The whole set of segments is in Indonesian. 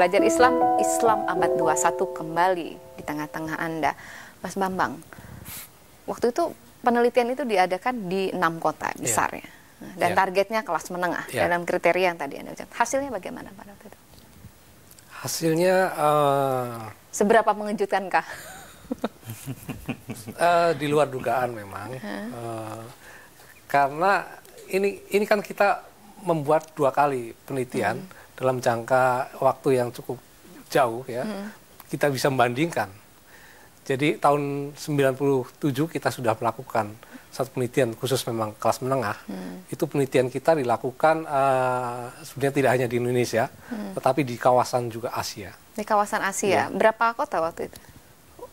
Belajar Islam, Islam abad 21 kembali di tengah-tengah Anda. Mas Bambang, waktu itu penelitian itu diadakan di enam kota iya. besar yeah. ya. Dan yeah. targetnya kelas menengah yeah. dalam kriteria yang tadi Anda ucapkan. Hasilnya bagaimana pada waktu itu? Hasilnya... Uh... Seberapa mengejutkankah? uh, di luar dugaan memang. Huh? Uh, eh, karena ini ini kan kita membuat dua kali penelitian. Hmm dalam jangka waktu yang cukup jauh ya hmm. kita bisa membandingkan. Jadi tahun 97 kita sudah melakukan satu penelitian khusus memang kelas menengah. Hmm. Itu penelitian kita dilakukan uh, sebenarnya tidak hanya di Indonesia, hmm. tetapi di kawasan juga Asia. Di kawasan Asia. Ya. Berapa kota waktu itu?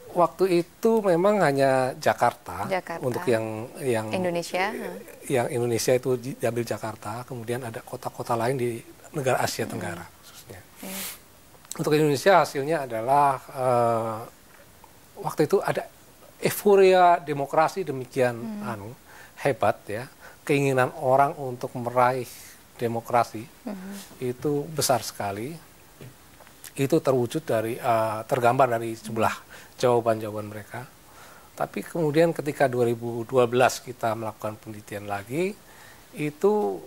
waktu itu memang hanya Jakarta, Jakarta. untuk yang yang Indonesia yang Indonesia itu diambil Jakarta kemudian ada kota-kota lain di negara Asia Tenggara hmm. khususnya. Hmm. Untuk Indonesia hasilnya adalah uh, waktu itu ada euforia demokrasi demikian hmm. anu hebat ya keinginan orang untuk meraih demokrasi hmm. itu besar sekali itu terwujud dari uh, tergambar dari sebelah jawaban-jawaban mereka tapi kemudian ketika 2012 kita melakukan penelitian lagi itu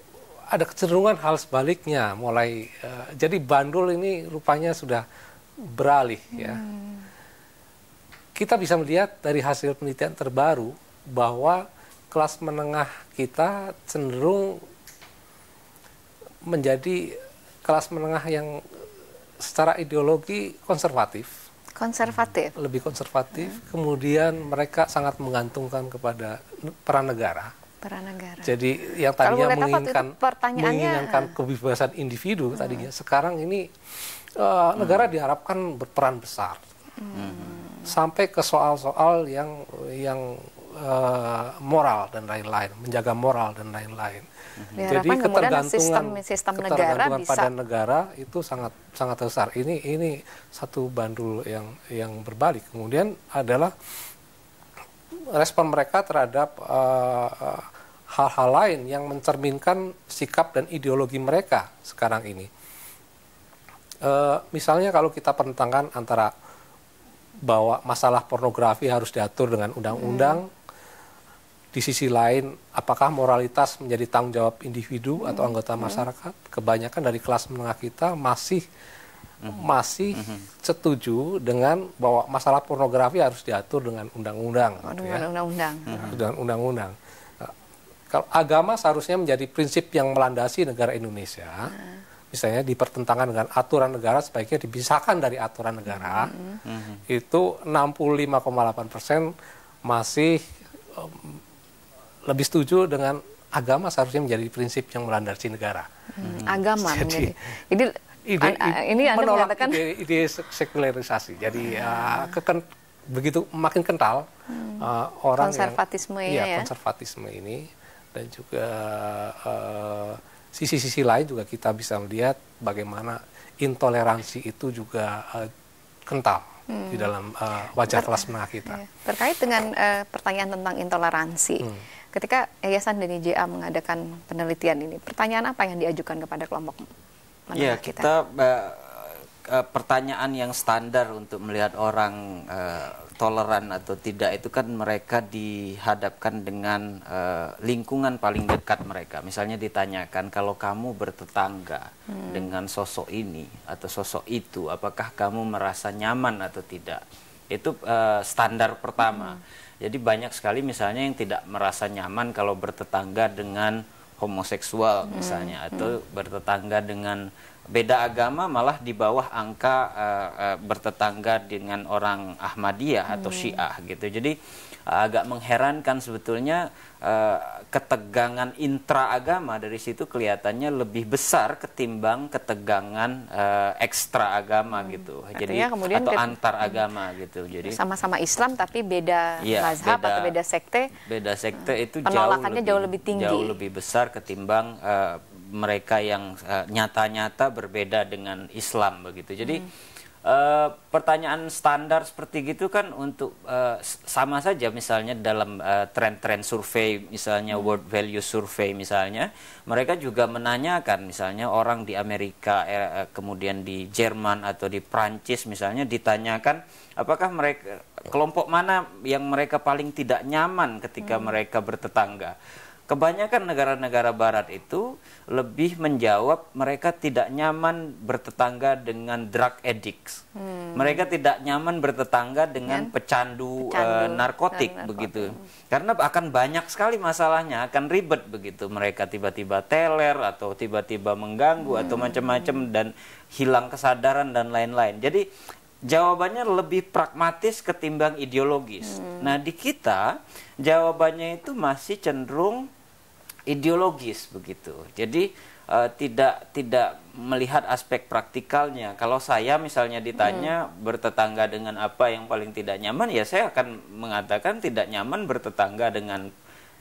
ada kecenderungan hal sebaliknya mulai uh, jadi bandul ini rupanya sudah beralih ya. hmm. ya. Kita bisa melihat dari hasil penelitian terbaru bahwa kelas menengah kita cenderung menjadi kelas menengah yang secara ideologi konservatif. Konservatif. Lebih konservatif. Hmm. Kemudian mereka sangat menggantungkan kepada peran negara jadi yang tadinya menginginkan, menginginkan ah. kebebasan individu hmm. tadinya, sekarang ini uh, negara hmm. diharapkan berperan besar. Hmm. Sampai ke soal-soal yang yang uh, moral dan lain-lain, menjaga moral dan lain-lain. Hmm. Jadi ketergantungan sistem, sistem negara bisa... pada negara itu sangat sangat besar. Ini ini satu bandul yang yang berbalik. Kemudian adalah respon mereka terhadap eh, eh, hal-hal uh, lain yang mencerminkan sikap dan ideologi mereka sekarang ini. Uh, misalnya kalau kita pertentangkan antara bahwa masalah pornografi harus diatur dengan undang-undang, hmm. di sisi lain apakah moralitas menjadi tanggung jawab individu hmm. atau anggota hmm. masyarakat? Kebanyakan dari kelas menengah kita masih masih mm -hmm. setuju dengan bahwa masalah pornografi harus diatur dengan undang-undang. Oh, gitu dengan gitu undang-undang. Nah, nah, kalau agama seharusnya menjadi prinsip yang melandasi negara Indonesia, mm -hmm. misalnya dipertentangan dengan aturan negara sebaiknya dipisahkan dari aturan negara, mm -hmm. itu 65,8 persen masih um, lebih setuju dengan agama seharusnya menjadi prinsip yang melandasi negara. Hmm, agama jadi, menjadi. Jadi ide, An ini Anda menolak mengatakan... ide, ide sekularisasi. Jadi hmm. uh, keken, begitu makin kental hmm. Eh, orang konservatisme yang, ya, ya konservatisme ini dan juga eh, sisi-sisi uh, lain juga kita bisa melihat bagaimana intoleransi itu juga uh, kental hmm. di dalam uh, wajah kelas menengah kita. Ya. Terkait dengan uh, pertanyaan tentang intoleransi. Hmm. Ketika Yayasan dan IJA mengadakan penelitian ini, pertanyaan apa yang diajukan kepada kelompok Iya, ya, kita? kita uh, pertanyaan yang standar untuk melihat orang uh, toleran atau tidak itu kan mereka dihadapkan dengan uh, lingkungan paling dekat mereka. Misalnya ditanyakan kalau kamu bertetangga hmm. dengan sosok ini atau sosok itu, apakah kamu merasa nyaman atau tidak? Itu uh, standar pertama. Hmm. Jadi banyak sekali misalnya yang tidak merasa nyaman kalau bertetangga dengan homoseksual misalnya atau bertetangga dengan beda agama malah di bawah angka uh, uh, bertetangga dengan orang Ahmadiyah hmm. atau Syiah gitu. Jadi uh, agak mengherankan sebetulnya uh, ketegangan intra agama dari situ kelihatannya lebih besar ketimbang ketegangan uh, ekstra agama hmm. gitu. Jadi kemudian atau antar agama gitu. Jadi sama-sama Islam tapi beda ya, mazhab beda, atau beda sekte. Beda sekte itu penolakannya jauh lebih, jauh lebih tinggi. Jauh lebih besar ketimbang uh, mereka yang eh, nyata-nyata uh, berbeda dengan Islam begitu. Jadi hmm. Uh, pertanyaan standar seperti gitu kan untuk uh, sama saja misalnya dalam tren tren-tren survei misalnya hmm. World Value Survey misalnya mereka juga menanyakan misalnya orang di Amerika eh, kemudian di Jerman atau di Prancis misalnya ditanyakan apakah mereka kelompok mana yang mereka paling tidak nyaman ketika hmm. mereka bertetangga Kebanyakan negara-negara barat itu lebih menjawab mereka tidak nyaman bertetangga dengan drug addicts. Hmm. Mereka tidak nyaman bertetangga dengan eh, pecandu, pecandu uh, narkotik, narkotik begitu. Karena akan banyak sekali masalahnya, akan ribet begitu mereka tiba-tiba teler atau tiba-tiba mengganggu hmm. atau macam-macam dan hilang kesadaran dan lain-lain. Jadi jawabannya lebih pragmatis ketimbang ideologis. Hmm. Nah, di kita jawabannya itu masih cenderung ideologis begitu. Jadi uh, tidak tidak melihat aspek praktikalnya. Kalau saya misalnya ditanya hmm. bertetangga dengan apa yang paling tidak nyaman, ya saya akan mengatakan tidak nyaman bertetangga dengan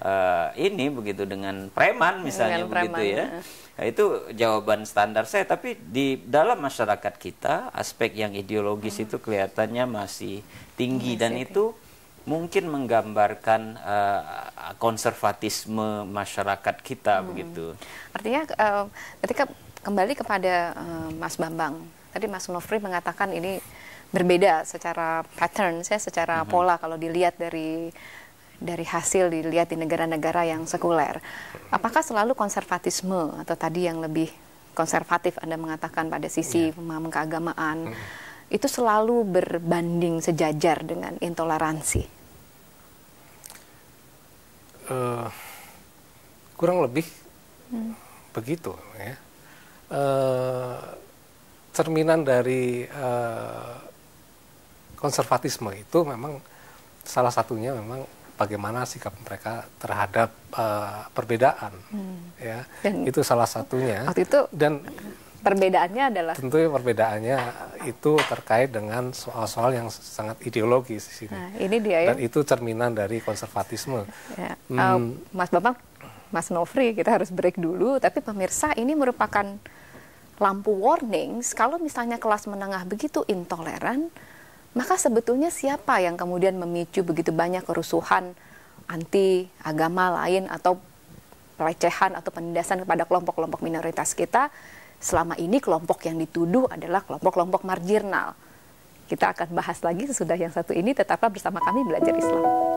uh, ini begitu dengan preman misalnya dengan begitu ya. Eh. Nah, itu jawaban standar saya. Tapi di dalam masyarakat kita aspek yang ideologis hmm. itu kelihatannya masih tinggi masih dan itu mungkin menggambarkan uh, konservatisme masyarakat kita hmm. begitu. Artinya uh, ketika kembali kepada uh, Mas Bambang, tadi Mas Nofri mengatakan ini berbeda secara pattern, saya secara hmm. pola kalau dilihat dari dari hasil dilihat di negara-negara yang sekuler. Apakah selalu konservatisme atau tadi yang lebih konservatif Anda mengatakan pada sisi yeah. Iya. keagamaan? Hmm itu selalu berbanding sejajar dengan intoleransi? Uh, kurang lebih hmm. begitu ya. Uh, cerminan dari uh, konservatisme itu memang salah satunya memang bagaimana sikap mereka terhadap uh, perbedaan hmm. ya dan itu salah satunya waktu itu dan Perbedaannya adalah? Tentu ya, perbedaannya itu terkait dengan soal-soal yang sangat ideologis di sini. Nah, ini dia ya. Dan itu cerminan dari konservatisme. Ya. Hmm. Uh, Mas Bapak, Mas Nofri, kita harus break dulu. Tapi pemirsa, ini merupakan lampu warning. Kalau misalnya kelas menengah begitu intoleran, maka sebetulnya siapa yang kemudian memicu begitu banyak kerusuhan anti agama lain atau pelecehan atau penindasan kepada kelompok-kelompok minoritas kita Selama ini kelompok yang dituduh adalah kelompok-kelompok marginal. Kita akan bahas lagi sesudah yang satu ini, tetaplah bersama kami belajar Islam.